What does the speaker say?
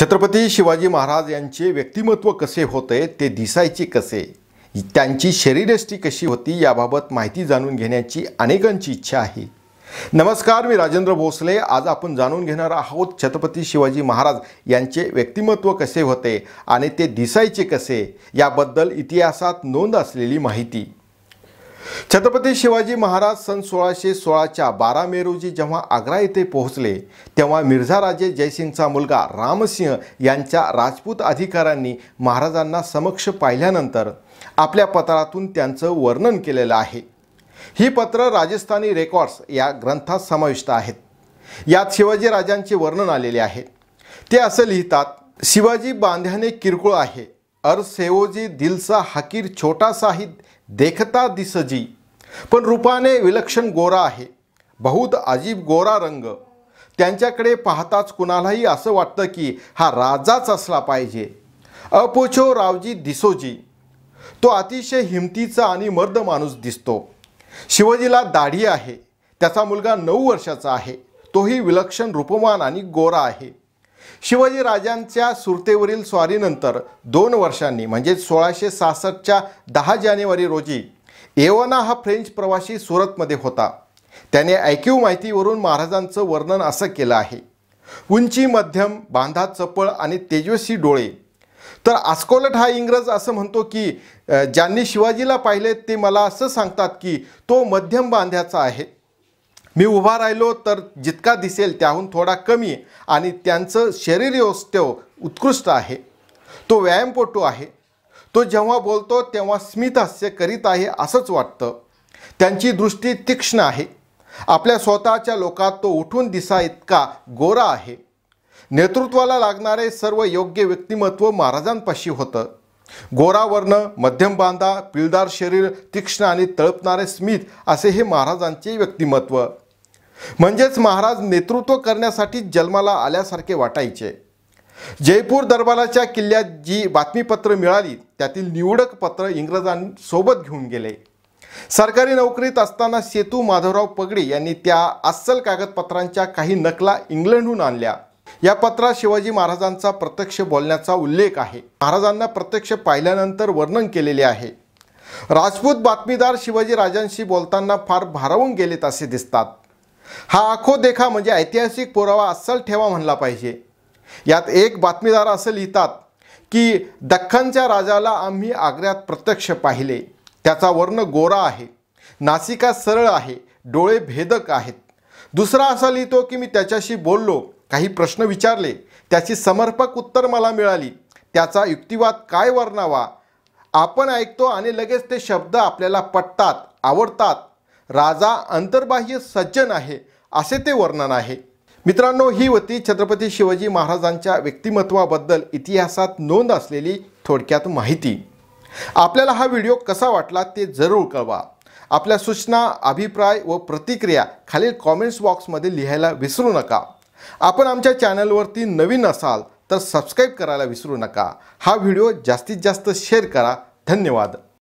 छत्रपती शिवाजी महाराज यांचे व्यक्तिमत्व कसे होते ते दिसायचे कसे त्यांची शरीरष्टी कशी होती याबाबत माहिती जाणून घेण्याची अनेकांची इच्छा आहे नमस्कार मी राजेंद्र भोसले आज आपण जाणून घेणार आहोत छत्रपती शिवाजी महाराज यांचे व्यक्तिमत्व कसे होते आणि ते दिसायचे कसे याबद्दल इतिहासात नोंद असलेली माहिती छत्रपती शिवाजी महाराज सन सोळाशे सोळाच्या बारा मे रोजी जेव्हा आग्रा येथे पोहोचले तेव्हा मिर्झा राजे जयसिंगचा मुलगा रामसिंह यांच्या राजपूत अधिकाऱ्यांनी महाराजांना समक्ष पाहिल्यानंतर आपल्या पत्रातून त्यांचं वर्णन केलेलं आहे ही पत्र राजस्थानी रेकॉर्ड्स या ग्रंथात समाविष्ट आहेत यात शिवाजी राजांचे वर्णन आलेले आहे ते असं लिहितात शिवाजी बांध्याने किरकोळ आहे अर सेवोजी दिलसा हकीर छोटा साहिद देखता दिसजी पण रूपाने विलक्षण गोरा आहे बहुत अजीब गोरा रंग त्यांच्याकडे पाहताच कुणालाही असं वाटतं की हा राजाच असला पाहिजे अपोछो रावजी दिसोजी तो अतिशय हिमतीचा आणि मर्द माणूस दिसतो शिवजीला दाढी आहे त्याचा मुलगा नऊ वर्षाचा आहे तोही विलक्षण रूपमान आणि गोरा आहे शिवाजी राजांच्या सुरतेवरील स्वारीनंतर दोन वर्षांनी म्हणजे सोळाशे सहासष्टच्या दहा जानेवारी रोजी एवना हा फ्रेंच प्रवासी सुरतमध्ये होता त्याने ऐकीव माहितीवरून महाराजांचं वर्णन असं केलं आहे उंची मध्यम बांधा चपळ आणि तेजस्वी डोळे तर आस्कोलट हा इंग्रज असं म्हणतो की ज्यांनी शिवाजीला पाहिले ते मला असं सांगतात की तो मध्यम बांध्याचा आहे मी उभा राहिलो तर जितका दिसेल त्याहून थोडा कमी आणि त्यांचं शरीरयोस्तव उत्कृष्ट आहे तो व्यायामपटू आहे तो जेव्हा बोलतो तेव्हा स्मितहास्य करीत आहे असंच वाटतं त्यांची दृष्टी तीक्ष्ण आहे आपल्या स्वतःच्या लोकात तो उठून दिसा इतका गोरा आहे नेतृत्वाला लागणारे सर्व योग्य व्यक्तिमत्व महाराजांपाशी होतं गोरावर्ण मध्यम बांधा पिळदार शरीर तीक्ष्ण आणि तळपणारे स्मित असे हे महाराजांचे व्यक्तिमत्व म्हणजेच महाराज नेतृत्व करण्यासाठी जन्माला आल्यासारखे वाटायचे जयपूर दरबाराच्या किल्ल्यात जी बातमीपत्र मिळाली त्यातील निवडक पत्र इंग्रजांसोबत घेऊन गेले सरकारी नोकरीत असताना सेतू माधवराव पगडे यांनी त्या अस्सल कागदपत्रांच्या काही नकला इंग्लंडहून आणल्या या पत्रात शिवाजी महाराजांचा प्रत्यक्ष बोलण्याचा उल्लेख आहे महाराजांना प्रत्यक्ष पाहिल्यानंतर वर्णन केलेले आहे राजपूत बातमीदार शिवाजी राजांशी बोलताना फार भारावून गेलेत असे दिसतात हा आखो देखा म्हणजे ऐतिहासिक पुरावा अस्सल ठेवा म्हणला पाहिजे यात एक बातमीदार असं लिहितात की दख्खनच्या राजाला आम्ही आग्र्यात प्रत्यक्ष पाहिले त्याचा वर्ण गोरा आहे नासिका सरळ आहे डोळे भेदक आहेत दुसरा असा लिहितो की मी त्याच्याशी बोललो काही प्रश्न विचारले त्याची समर्पक उत्तर मला मिळाली त्याचा युक्तिवाद काय वर्णावा आपण ऐकतो आणि लगेच ते शब्द आपल्याला पटतात आवडतात राजा अंतर्बाह्य सज्जन आहे असे ते वर्णन आहे मित्रांनो ही होती छत्रपती शिवाजी महाराजांच्या व्यक्तिमत्वाबद्दल इतिहासात नोंद असलेली थोडक्यात माहिती आपल्याला हा व्हिडिओ कसा वाटला ते जरूर कळवा आपल्या सूचना अभिप्राय व प्रतिक्रिया खालील कॉमेंट्स बॉक्समध्ये लिहायला विसरू नका आपण आमच्या चॅनलवरती नवीन असाल तर सबस्क्राईब करायला विसरू नका हा व्हिडिओ जास्तीत जास्त शेअर करा धन्यवाद